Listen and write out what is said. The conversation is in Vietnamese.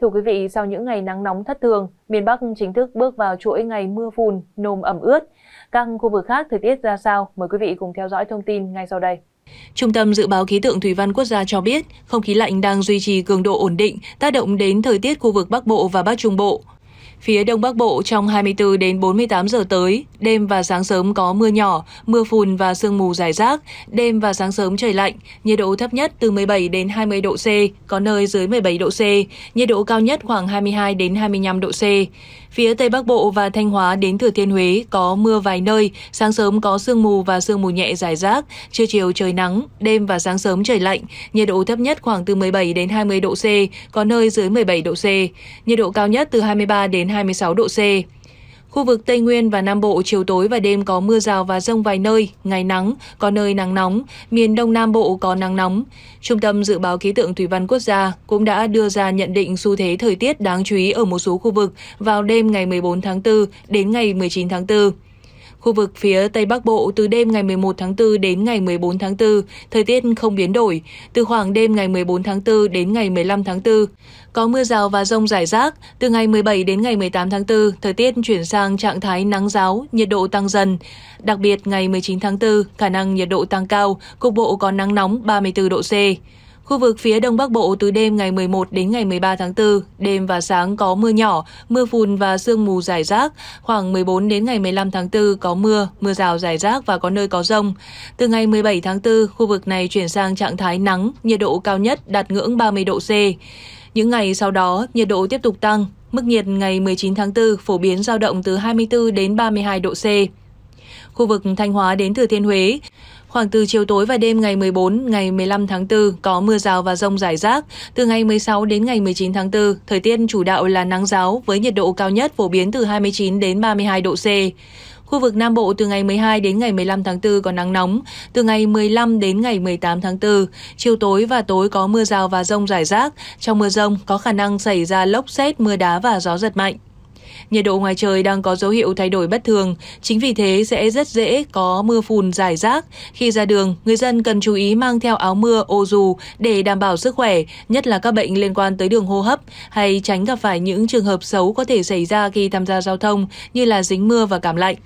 Thưa quý vị, sau những ngày nắng nóng thất thường, miền Bắc chính thức bước vào chuỗi ngày mưa phùn, nồm ẩm ướt. Các khu vực khác thời tiết ra sao? Mời quý vị cùng theo dõi thông tin ngay sau đây. Trung tâm Dự báo Khí tượng Thủy văn Quốc gia cho biết, không khí lạnh đang duy trì cường độ ổn định, tác động đến thời tiết khu vực Bắc Bộ và Bắc Trung Bộ. Phía Đông Bắc Bộ trong 24 đến 48 giờ tới, đêm và sáng sớm có mưa nhỏ, mưa phùn và sương mù dài rác, đêm và sáng sớm trời lạnh, nhiệt độ thấp nhất từ 17 đến 20 độ C, có nơi dưới 17 độ C, nhiệt độ cao nhất khoảng 22 đến 25 độ C. Phía Tây Bắc Bộ và Thanh Hóa đến Thừa Thiên Huế có mưa vài nơi, sáng sớm có sương mù và sương mù nhẹ dài rác, trưa chiều trời nắng, đêm và sáng sớm trời lạnh, nhiệt độ thấp nhất khoảng từ 17 đến 20 độ C, có nơi dưới 17 độ C. Nhiệt độ cao nhất từ 23 đến đến 26 độ C. Khu vực Tây Nguyên và Nam Bộ chiều tối và đêm có mưa rào và rông vài nơi, ngày nắng, có nơi nắng nóng, miền Đông Nam Bộ có nắng nóng. Trung tâm Dự báo Khí tượng Thủy văn Quốc gia cũng đã đưa ra nhận định xu thế thời tiết đáng chú ý ở một số khu vực vào đêm ngày 14 tháng 4 đến ngày 19 tháng 4. Khu vực phía Tây Bắc Bộ từ đêm ngày 11 tháng 4 đến ngày 14 tháng 4, thời tiết không biến đổi, từ khoảng đêm ngày 14 tháng 4 đến ngày 15 tháng 4. Có mưa rào và rông rải rác, từ ngày 17 đến ngày 18 tháng 4, thời tiết chuyển sang trạng thái nắng giáo, nhiệt độ tăng dần. Đặc biệt ngày 19 tháng 4, khả năng nhiệt độ tăng cao, cục bộ có nắng nóng 34 độ C. Khu vực phía Đông Bắc Bộ từ đêm ngày 11 đến ngày 13 tháng 4, đêm và sáng có mưa nhỏ, mưa phùn và sương mù dài rác. Khoảng 14 đến ngày 15 tháng 4 có mưa, mưa rào dài rác và có nơi có rông. Từ ngày 17 tháng 4, khu vực này chuyển sang trạng thái nắng, nhiệt độ cao nhất đạt ngưỡng 30 độ C. Những ngày sau đó, nhiệt độ tiếp tục tăng, mức nhiệt ngày 19 tháng 4 phổ biến dao động từ 24 đến 32 độ C. Khu vực Thanh Hóa đến Thừa Thiên Huế, Khoảng từ chiều tối và đêm ngày 14, ngày 15 tháng 4 có mưa rào và rông rải rác. Từ ngày 16 đến ngày 19 tháng 4, thời tiết chủ đạo là nắng giáo với nhiệt độ cao nhất phổ biến từ 29 đến 32 độ C. Khu vực Nam Bộ từ ngày 12 đến ngày 15 tháng 4 có nắng nóng, từ ngày 15 đến ngày 18 tháng 4, chiều tối và tối có mưa rào và rông rải rác. Trong mưa rông có khả năng xảy ra lốc xét, mưa đá và gió giật mạnh. Nhiệt độ ngoài trời đang có dấu hiệu thay đổi bất thường, chính vì thế sẽ rất dễ có mưa phùn rải rác. Khi ra đường, người dân cần chú ý mang theo áo mưa, ô dù để đảm bảo sức khỏe, nhất là các bệnh liên quan tới đường hô hấp hay tránh gặp phải những trường hợp xấu có thể xảy ra khi tham gia giao thông như là dính mưa và cảm lạnh.